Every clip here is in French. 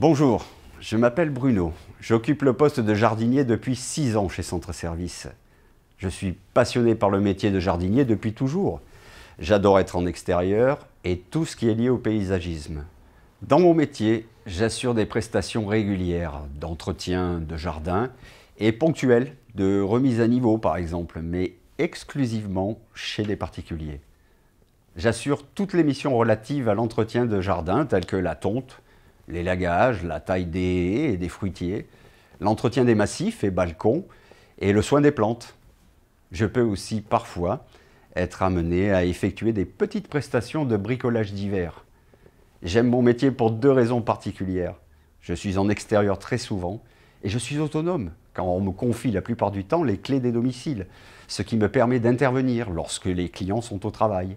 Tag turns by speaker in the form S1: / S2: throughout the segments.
S1: Bonjour, je m'appelle Bruno. J'occupe le poste de jardinier depuis 6 ans chez Centre Service. Je suis passionné par le métier de jardinier depuis toujours. J'adore être en extérieur et tout ce qui est lié au paysagisme. Dans mon métier, j'assure des prestations régulières d'entretien de jardin et ponctuelles de remise à niveau par exemple, mais exclusivement chez les particuliers. J'assure toutes les missions relatives à l'entretien de jardin telles que la tonte, les lagages, la taille des haies et des fruitiers, l'entretien des massifs et balcons, et le soin des plantes. Je peux aussi parfois être amené à effectuer des petites prestations de bricolage divers. J'aime mon métier pour deux raisons particulières. Je suis en extérieur très souvent et je suis autonome quand on me confie la plupart du temps les clés des domiciles, ce qui me permet d'intervenir lorsque les clients sont au travail.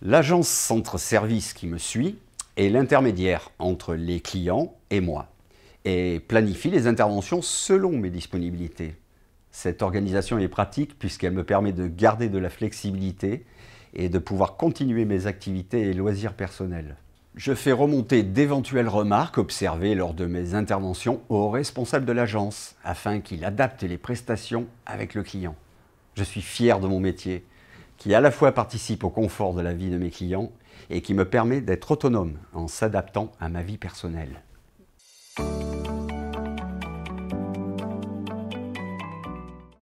S1: L'agence Centre Service qui me suit est l'intermédiaire entre les clients et moi et planifie les interventions selon mes disponibilités. Cette organisation est pratique puisqu'elle me permet de garder de la flexibilité et de pouvoir continuer mes activités et loisirs personnels. Je fais remonter d'éventuelles remarques observées lors de mes interventions au responsable de l'agence afin qu'il adapte les prestations avec le client. Je suis fier de mon métier qui à la fois participe au confort de la vie de mes clients et qui me permet d'être autonome en s'adaptant à ma vie personnelle.